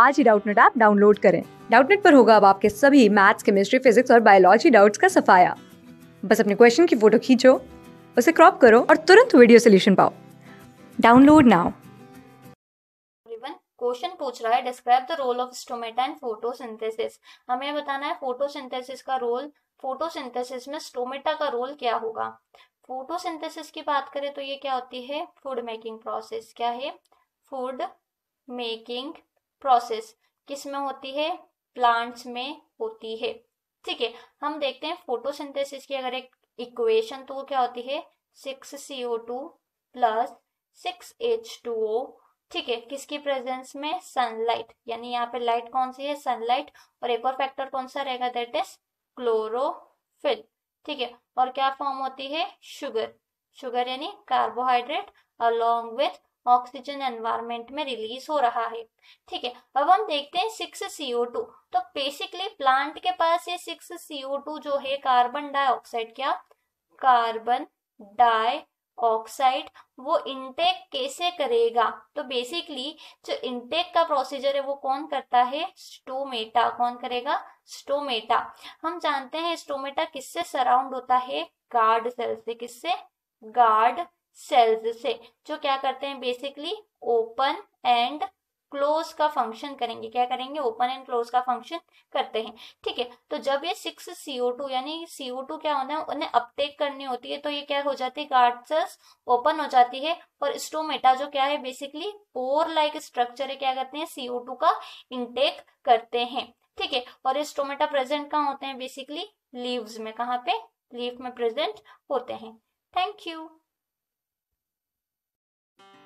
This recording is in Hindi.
आज ही डाउटनेट ऐप डाउनलोड करें डाउटनेट पर होगा अब आपके सभी मैथ्स केमिस्ट्री फिजिक्स और बायोलॉजी डाउट्स का सफाया बस अपने क्वेश्चन की फोटो खींचो उसे क्रॉप करो और तुरंत वीडियो सोल्यूशन पाओ डाउनलोड नाउ क्वेश्चन पूछ रहा है describe the role of stomata and photosynthesis हमें बताना है फोटोसिंथेसिस का रोल फोटोसिंथेसिस में स्टोमेटा का रोल क्या होगा फोटोसिंथेसिस की बात करें तो ये क्या होती है फूड मेकिंग प्रोसेस क्या है फूड मेकिंग प्रोसेस किस में होती है प्लांट्स में होती है ठीक है हम देखते हैं फोटोसिंथेसिस की अगर एक इक्वेशन तो वो क्या होती है six C O two plus six H two O ठीक है किसकी प्रेजेंस में सनलाइट यानी यहाँ पे लाइट कौन सी है सनलाइट और एक और फैक्टर कौन सा रहेगा दैट इज क्लोरोफिल ठीक है और क्या फॉर्म होती है शुगर शुगर यानी carbohydrate along with oxygen environment में रिलीज हो रहा है ठीक है अब हम देखते हैं सिक्स सीओ टू तो बेसिकली प्लांट के पास ये सिक्स सीओ टू जो है कार्बन डाइऑक्साइड क्या कार्बन डाई ऑक्साइड वो इंटेक कैसे करेगा तो बेसिकली जो इनटेक का प्रोसीजर है वो कौन करता है स्टोमेटा कौन करेगा स्टोमेटा हम जानते हैं स्टोमेटा किससे सराउंड होता है गार्ड सेल से किससे गार्ड सेल्स से जो क्या करते हैं बेसिकली ओपन एंड क्लोज का फंक्शन करेंगे क्या करेंगे ओपन एंड क्लोज का फंक्शन करते हैं ठीक है तो जब ये सिक्स सीओ टू यानी सीओ टू क्या होना है उन्हें अपटेक करनी होती है तो ये क्या हो जाती है गार्डस ओपन हो जाती है और स्टोमेटा जो क्या है बेसिकली पोर लाइक स्ट्रक्चर है क्या करते हैं सीओ टू का इनटेक करते हैं ठीक है और ये स्टोमेटा प्रेजेंट कहाँ होते हैं बेसिकली लीव्स में कहाँ पे लीव में प्रेजेंट होते हैं थैंक यू